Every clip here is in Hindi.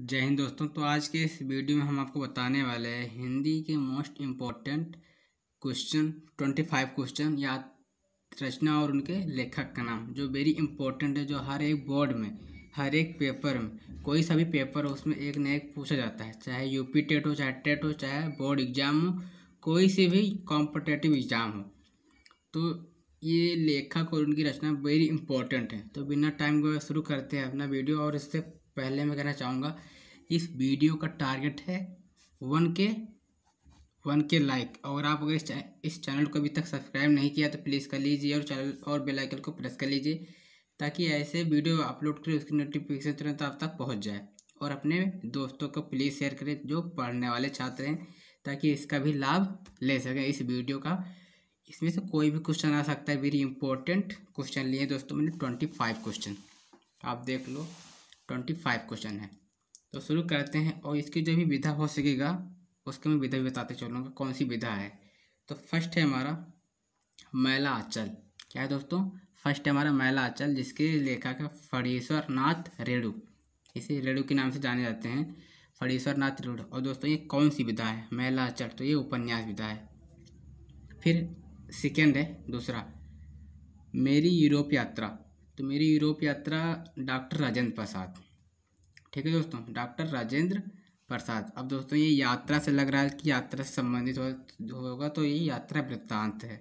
जय हिंद दोस्तों तो आज के इस वीडियो में हम आपको बताने वाले हैं हिंदी के most important question twenty five question या रचना और उनके लेखक का नाम जो वेरी इंपॉर्टेंट है जो हर एक बोर्ड में हर एक पेपर में कोई सा भी पेपर हो उसमें एक ना एक पूछा जाता है चाहे यूपी टेट हो चाहे टेट हो चाहे बोर्ड एग्जाम हो कोई से भी कॉम्पिटेटिव एग्जाम हो तो ये लेखक और उनकी रचना वेरी इंपॉर्टेंट है तो बिना टाइम को शुरू करते हैं अपना वीडियो और इससे पहले मैं कहना चाहूँगा इस वीडियो का टारगेट है वन के वन के लाइक और आप अगर इस, चैनल को अभी तक सब्सक्राइब नहीं किया तो प्लीज़ कर लीजिए और चैनल और बेल आइकन को प्रेस कर लीजिए ताकि ऐसे वीडियो अपलोड करें उसकी नोटिफिकेशन तुरंत आप तक पहुंच जाए और अपने दोस्तों को प्लीज़ शेयर करें जो पढ़ने वाले छात्र हैं ताकि इसका भी लाभ ले सकें इस वीडियो का इसमें से कोई भी क्वेश्चन आ सकता है वेरी इंपॉर्टेंट क्वेश्चन लिए दोस्तों मैंने ट्वेंटी फाइव क्वेश्चन आप देख लो ट्वेंटी फाइव क्वेश्चन है तो शुरू करते हैं और इसकी जो भी विधा हो सकेगा उसके मैं विधा भी बताते चलूँगा कौन सी विधा है तो फर्स्ट है हमारा मैला आंचल क्या है दोस्तों फर्स्ट है हमारा मैला आचल जिसके लेखक है फणीश्वर नाथ रेणु इसे रेणु के नाम से जाने जाते हैं फणीश्वर नाथ रेणु और दोस्तों ये कौन सी विधा है मैला आचल तो ये उपन्यास विधा है फिर सेकेंड है दूसरा मेरी यूरोप यात्रा तो मेरी यूरोप यात्रा डॉक्टर राजेंद्र प्रसाद ठीक है दोस्तों डॉक्टर राजेंद्र प्रसाद अब दोस्तों ये यात्रा से लग रहा है कि यात्रा से संबंधित होगा तो ये यात्रा वृत्तांत है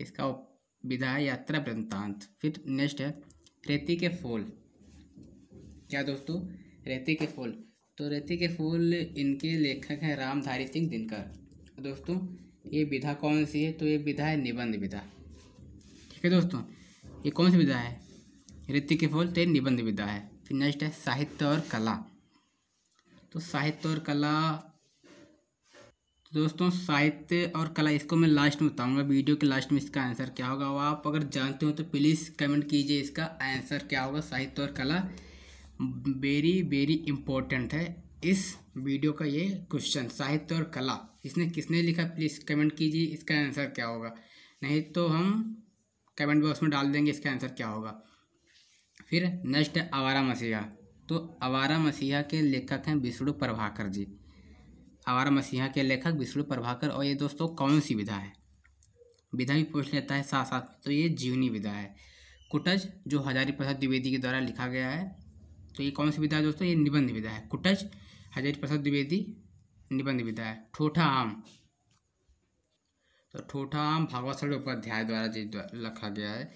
इसका विधा है यात्रा वृत्तांत फिर नेक्स्ट है रेती के फूल क्या दोस्तों रेती के फूल तो रेती के फूल इनके लेखक हैं रामधारी सिंह दिनकर तो दोस्तों ये विधा कौन सी है तो ये विधा है निबंध विधा ठीक है दोस्तों ये कौन सी विधा है रीति के फूल तो निबंध विधा है फिर नेक्स्ट है साहित्य और कला तो साहित्य और कला तो दोस्तों साहित्य और कला इसको मैं लास्ट में बताऊंगा वीडियो के लास्ट में इसका आंसर क्या होगा आप अगर जानते हो तो प्लीज़ कमेंट कीजिए इसका आंसर क्या होगा साहित्य और कला वेरी वेरी इम्पोर्टेंट है इस वीडियो का ये क्वेश्चन साहित्य और कला इसने किसने लिखा प्लीज़ कमेंट कीजिए इसका आंसर क्या होगा नहीं तो हम कमेंट बॉक्स में डाल देंगे इसका आंसर क्या होगा फिर नेक्स्ट है आवारा मसीहा तो आवारा मसीहा के लेखक हैं विष्णु प्रभाकर जी आवारा मसीहा के लेखक विष्णु प्रभाकर और ये दोस्तों कौन सी विधा है विधा भी पूछ लेता है साथ साथ तो ये जीवनी विधा है कुटज जो हजारी प्रसाद द्विवेदी के द्वारा लिखा गया है तो ये कौन सी विधा है दोस्तों ये निबंध विधा है कुटज हजारी प्रसाद द्विवेदी निबंध विधा है ठोठा आम तो ठोठा आम भागवत उपाध्याय द्वारा लिखा गया है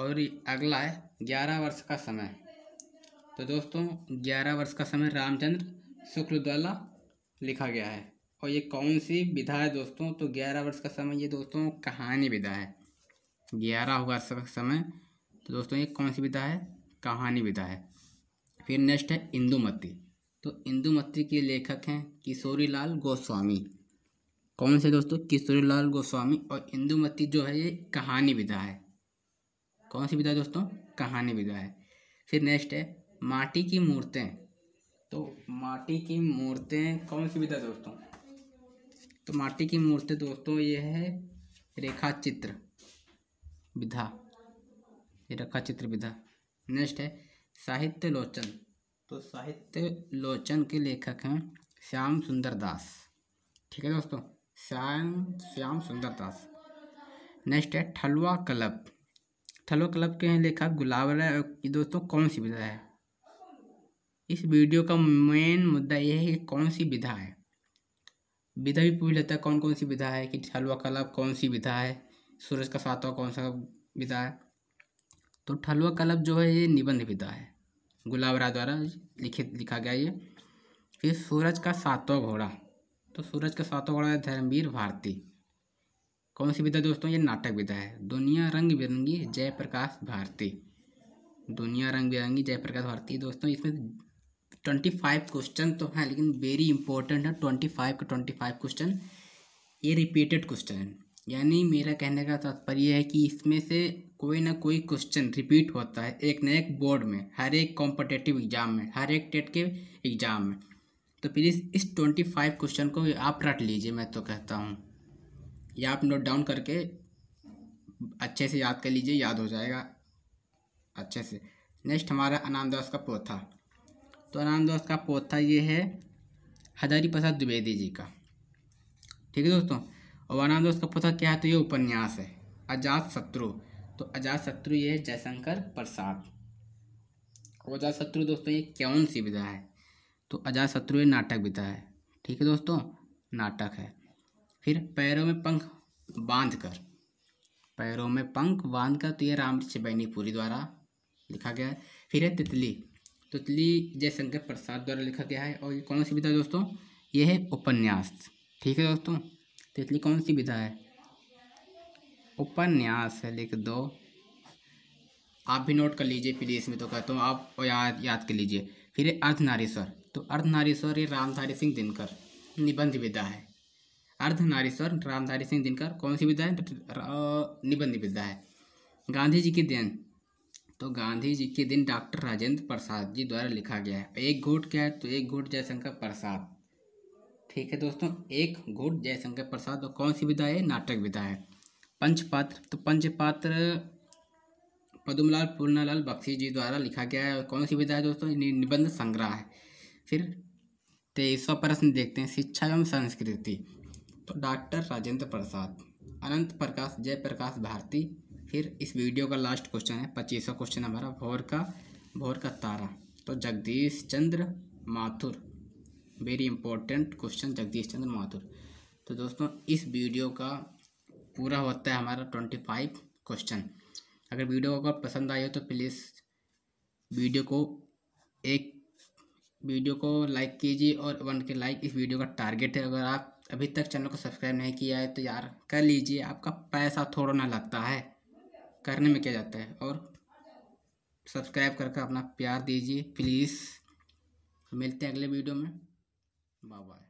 और अगला है ग्यारह वर्ष का समय तो दोस्तों ग्यारह वर्ष का समय रामचंद्र शुक्ल द्वारा लिखा गया है और ये कौन सी विधा है दोस्तों तो ग्यारह वर्ष का समय ये दोस्तों कहानी विधा है ग्यारह वर्ष का समय तो दोस्तों ये कौन सी विधा है कहानी विधा है फिर नेक्स्ट है इंदुमती तो इंदुमती के लेखक हैं किशोरीलाल गोस्वामी कौन से दोस्तों किशोरीलाल गोस्वामी और इंदुमती जो है ये कहानी विधा है कौन सी विधा दोस्तों कहानी विधा है फिर नेक्स्ट है माटी की मूर्तें तो माटी की मूर्तें कौन सी विधा दोस्तों तो माटी की मूर्तें दोस्तों ये है रेखा चित्र विधा ये रेखा चित्र विधा नेक्स्ट है साहित्य लोचन तो साहित्य लोचन के लेखक हैं श्याम सुंदर दास ठीक है दोस्तों श्याम श्याम सुंदर दास नेक्स्ट है ठलवा क्लब थलो क्लब के हैं लेखक राय और दोस्तों कौन सी विधा है इस वीडियो का मेन मुद्दा यह है कि कौन सी विधा है विधा भी पूछ लेता है कौन कौन सी विधा है कि ठलवा क्लब कौन सी विधा है सूरज का सातवा कौन सा विधा है तो ठलवा क्लब जो है ये निबंध विधा है गुलाबरा द्वारा लिखित लिखा गया ये फिर सूरज का सातवा घोड़ा तो सूरज का सातवा घोड़ा है धर्मवीर भारती कौन सी विधा दोस्तों ये नाटक विधा है दुनिया रंग बिरंगी जयप्रकाश भारती दुनिया रंग बिरंगी जयप्रकाश भारती दोस्तों इसमें ट्वेंटी फाइव क्वेश्चन तो हैं लेकिन वेरी इंपॉर्टेंट है ट्वेंटी फाइव के ट्वेंटी फाइव क्वेश्चन ये रिपीटेड क्वेश्चन है यानी मेरा कहने का तात्पर्य है कि इसमें से कोई ना कोई क्वेश्चन रिपीट होता है एक न एक बोर्ड में हर एक कॉम्पिटेटिव एग्जाम में हर एक टेट के एग्जाम में तो प्लीज़ इस ट्वेंटी फाइव क्वेश्चन को आप रट लीजिए मैं तो कहता हूँ या आप नोट डाउन करके अच्छे से याद कर लीजिए याद हो जाएगा अच्छे से नेक्स्ट हमारा अनामदास का पोथा तो अनामदास का पोथा ये है हजारी प्रसाद द्विवेदी जी का ठीक है दोस्तों और अनामदास का पोथा क्या है तो ये उपन्यास है अजात शत्रु तो अजात शत्रु ये है जयशंकर प्रसाद और अजात शत्रु दोस्तों ये कौन सी विधा है तो अजात शत्रु ये नाटक विधा है ठीक है दोस्तों नाटक है फिर पैरों में पंख बांध कर पैरों में पंख बांध कर तो ये रामकृष्ण बैनीपुरी द्वारा लिखा गया है फिर है तितली तितली जयशंकर प्रसाद द्वारा लिखा गया है और ये कौन सी विधा है दोस्तों ये है उपन्यास ठीक है दोस्तों तितली कौन सी विधा है उपन्यास है लिख दो आप भी नोट कर लीजिए प्लीज इसमें तो कहता तो हूँ आप याद याद कर लीजिए फिर अर्धनारेश्वर तो अर्धनारेश्वर ये रामधारी सिंह दिनकर निबंध विधा है अर्धनारीश्वर रामधारी सिंह दिनकर कौन सी विद्या है निबंध विद्या है गांधी जी के दिन तो गांधी जी के दिन डॉक्टर राजेंद्र प्रसाद जी द्वारा लिखा गया है एक घोट क्या है तो एक घोट जयशंकर प्रसाद ठीक है दोस्तों एक घोट जयशंकर प्रसाद और तो कौन सी विधा है नाटक विधा है पंचपात्र तो पंचपात्र पदुमलाल पूर्णालाल बख्शी जी द्वारा लिखा गया है और कौन सी विधा है दोस्तों निबंध संग्रह है फिर तेईसवा प्रश्न देखते हैं शिक्षा एवं संस्कृति डॉक्टर राजेंद्र प्रसाद अनंत प्रकाश जयप्रकाश भारती फिर इस वीडियो का लास्ट क्वेश्चन है पच्चीसवा क्वेश्चन हमारा भोर का भोर का तारा तो Jagdish Chandra Mathur very important question Jagdish Chandra Mathur तो दोस्तों इस वीडियो का पूरा होता है हमारा ट्वेंटी फाइव क्वेश्चन अगर वीडियो अगर पसंद आई हो तो प्लीज़ वीडियो को एक वीडियो को लाइक कीजिए और वन के लाइक इस वीडियो का टारगेट है अगर आप अभी तक चैनल को सब्सक्राइब नहीं किया है तो यार कर लीजिए आपका पैसा थोड़ा ना लगता है करने में क्या जाता है और सब्सक्राइब करके अपना प्यार दीजिए प्लीज़ मिलते हैं अगले वीडियो में बाय बाय